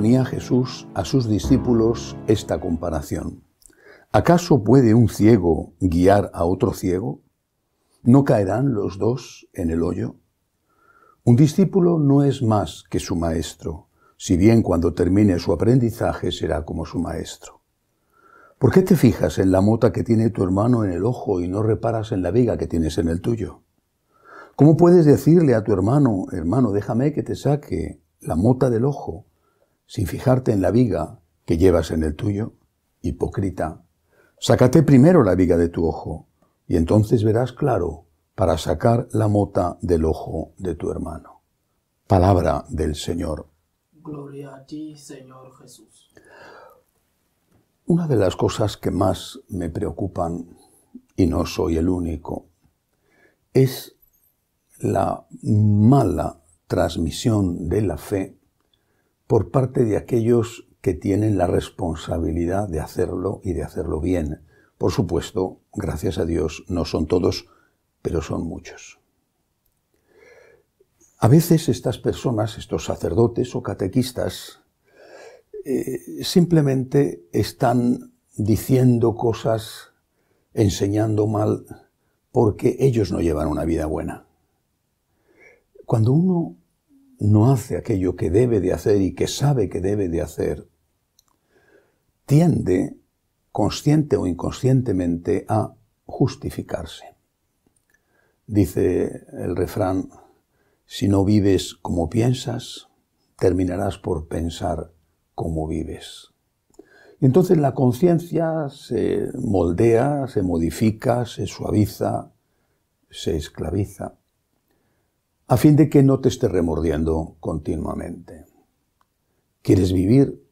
Jesús a sus discípulos esta comparación. ¿Acaso puede un ciego guiar a otro ciego? ¿No caerán los dos en el hoyo? Un discípulo no es más que su maestro, si bien cuando termine su aprendizaje será como su maestro. ¿Por qué te fijas en la mota que tiene tu hermano en el ojo y no reparas en la viga que tienes en el tuyo? ¿Cómo puedes decirle a tu hermano, hermano, déjame que te saque la mota del ojo sin fijarte en la viga que llevas en el tuyo? Hipócrita, sácate primero la viga de tu ojo, y entonces verás claro para sacar la mota del ojo de tu hermano. Palabra del Señor. Gloria a ti, Señor Jesús. Una de las cosas que más me preocupan, y no soy el único, es la mala transmisión de la fe por parte de aquellos que tienen la responsabilidad de hacerlo y de hacerlo bien. Por supuesto, gracias a Dios, no son todos, pero son muchos. A veces estas personas, estos sacerdotes o catequistas, eh, simplemente están diciendo cosas, enseñando mal, porque ellos no llevan una vida buena. Cuando uno no hace aquello que debe de hacer y que sabe que debe de hacer, tiende, consciente o inconscientemente, a justificarse. Dice el refrán, si no vives como piensas, terminarás por pensar como vives. Y entonces la conciencia se moldea, se modifica, se suaviza, se esclaviza a fin de que no te esté remordiendo continuamente. Quieres vivir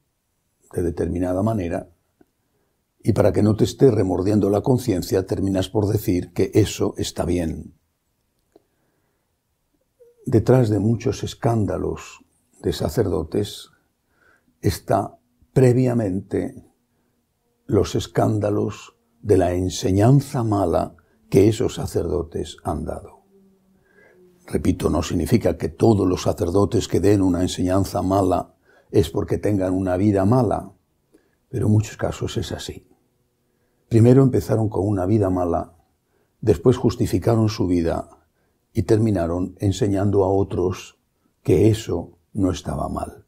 de determinada manera y para que no te esté remordiendo la conciencia terminas por decir que eso está bien. Detrás de muchos escándalos de sacerdotes está previamente los escándalos de la enseñanza mala que esos sacerdotes han dado. Repito, no significa que todos los sacerdotes que den una enseñanza mala es porque tengan una vida mala, pero en muchos casos es así. Primero empezaron con una vida mala, después justificaron su vida y terminaron enseñando a otros que eso no estaba mal.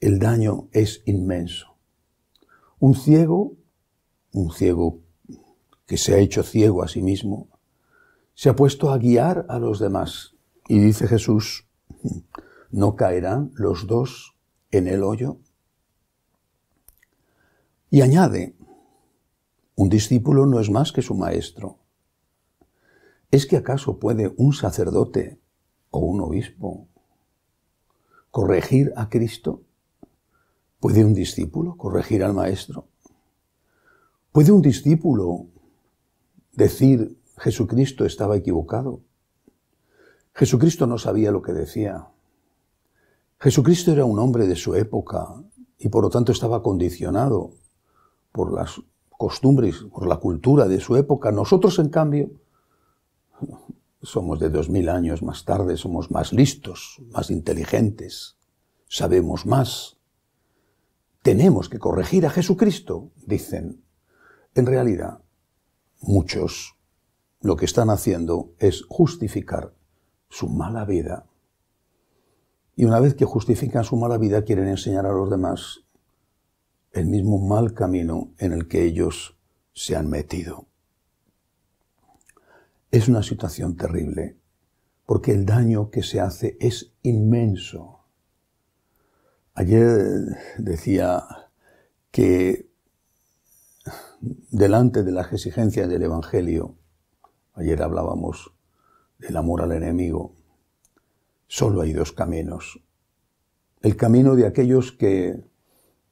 El daño es inmenso. Un ciego, un ciego que se ha hecho ciego a sí mismo, se ha puesto a guiar a los demás. Y dice Jesús, ¿no caerán los dos en el hoyo? Y añade, un discípulo no es más que su maestro. ¿Es que acaso puede un sacerdote o un obispo corregir a Cristo? ¿Puede un discípulo corregir al maestro? ¿Puede un discípulo decir Jesucristo estaba equivocado. Jesucristo no sabía lo que decía. Jesucristo era un hombre de su época y por lo tanto estaba condicionado por las costumbres, por la cultura de su época. Nosotros, en cambio, somos de dos mil años más tarde, somos más listos, más inteligentes, sabemos más. Tenemos que corregir a Jesucristo, dicen. En realidad, muchos lo que están haciendo es justificar su mala vida. Y una vez que justifican su mala vida, quieren enseñar a los demás el mismo mal camino en el que ellos se han metido. Es una situación terrible, porque el daño que se hace es inmenso. Ayer decía que delante de las exigencias del Evangelio, Ayer hablábamos del amor al enemigo. Solo hay dos caminos. El camino de aquellos que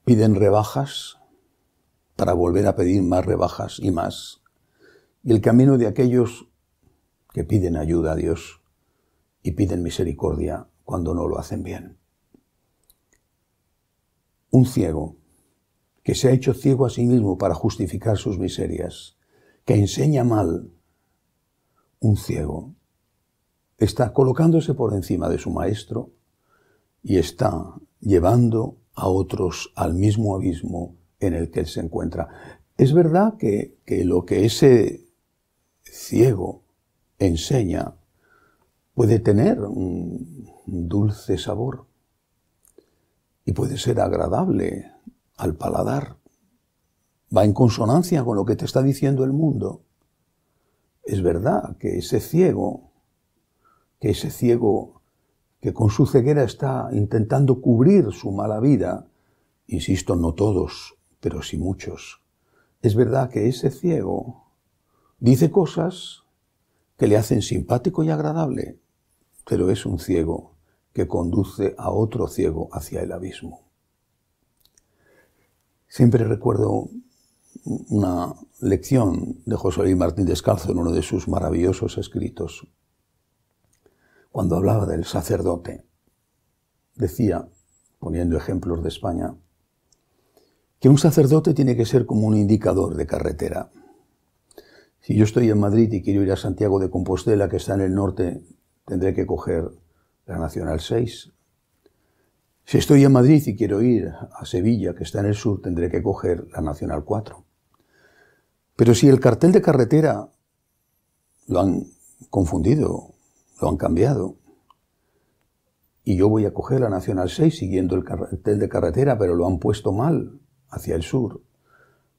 piden rebajas para volver a pedir más rebajas y más. Y el camino de aquellos que piden ayuda a Dios y piden misericordia cuando no lo hacen bien. Un ciego que se ha hecho ciego a sí mismo para justificar sus miserias, que enseña mal un ciego está colocándose por encima de su maestro y está llevando a otros al mismo abismo en el que él se encuentra. Es verdad que, que lo que ese ciego enseña puede tener un dulce sabor y puede ser agradable al paladar. Va en consonancia con lo que te está diciendo el mundo es verdad que ese ciego, que ese ciego que con su ceguera está intentando cubrir su mala vida, insisto, no todos, pero sí muchos, es verdad que ese ciego dice cosas que le hacen simpático y agradable, pero es un ciego que conduce a otro ciego hacia el abismo. Siempre recuerdo una lección de José Luis Martín Descalzo en uno de sus maravillosos escritos. Cuando hablaba del sacerdote, decía, poniendo ejemplos de España, que un sacerdote tiene que ser como un indicador de carretera. Si yo estoy en Madrid y quiero ir a Santiago de Compostela, que está en el norte, tendré que coger la Nacional 6. Si estoy en Madrid y quiero ir a Sevilla, que está en el sur, tendré que coger la Nacional 4. Pero si el cartel de carretera lo han confundido, lo han cambiado, y yo voy a coger la Nacional 6 siguiendo el cartel de carretera, pero lo han puesto mal hacia el sur,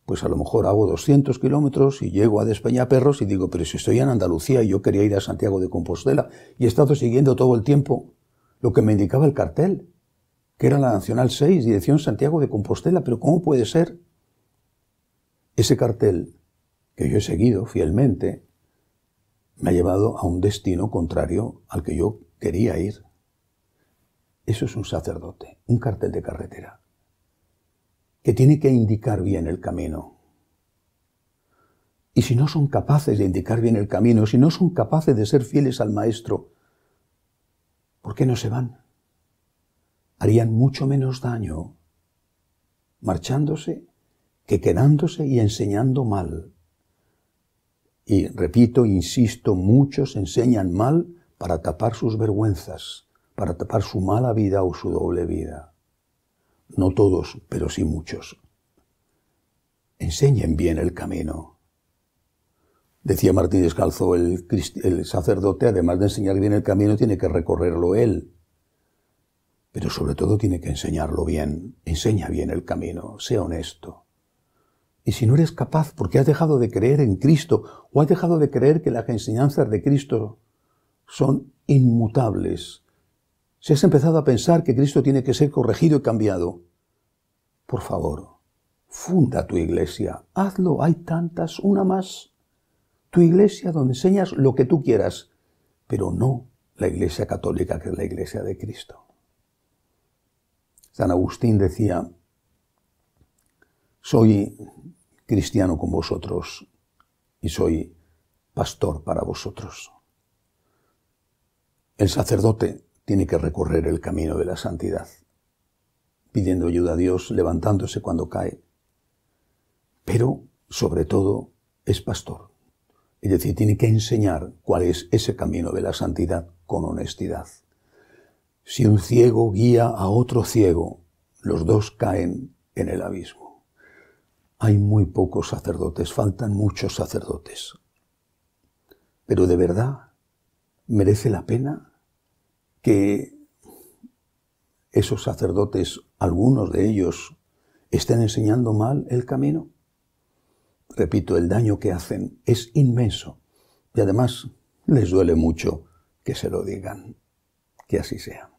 pues a lo mejor hago 200 kilómetros y llego a perros y digo, pero si estoy en Andalucía y yo quería ir a Santiago de Compostela y he estado siguiendo todo el tiempo lo que me indicaba el cartel, que era la Nacional 6, dirección Santiago de Compostela, pero ¿cómo puede ser? Ese cartel que yo he seguido fielmente, me ha llevado a un destino contrario al que yo quería ir. Eso es un sacerdote, un cartel de carretera, que tiene que indicar bien el camino. Y si no son capaces de indicar bien el camino, si no son capaces de ser fieles al Maestro, ¿por qué no se van? Harían mucho menos daño marchándose que quedándose y enseñando mal. Y repito, insisto, muchos enseñan mal para tapar sus vergüenzas, para tapar su mala vida o su doble vida. No todos, pero sí muchos. Enseñen bien el camino. Decía Martínez Descalzo, el, el sacerdote, además de enseñar bien el camino, tiene que recorrerlo él. Pero sobre todo tiene que enseñarlo bien. Enseña bien el camino, sea honesto. Y si no eres capaz porque has dejado de creer en Cristo o has dejado de creer que las enseñanzas de Cristo son inmutables, si has empezado a pensar que Cristo tiene que ser corregido y cambiado, por favor, funda tu iglesia, hazlo, hay tantas, una más. Tu iglesia donde enseñas lo que tú quieras, pero no la iglesia católica que es la iglesia de Cristo. San Agustín decía, soy cristiano con vosotros y soy pastor para vosotros. El sacerdote tiene que recorrer el camino de la santidad, pidiendo ayuda a Dios, levantándose cuando cae, pero sobre todo es pastor. Es decir, tiene que enseñar cuál es ese camino de la santidad con honestidad. Si un ciego guía a otro ciego, los dos caen en el abismo hay muy pocos sacerdotes, faltan muchos sacerdotes. Pero de verdad, merece la pena que esos sacerdotes, algunos de ellos, estén enseñando mal el camino. Repito, el daño que hacen es inmenso y además les duele mucho que se lo digan. Que así sea.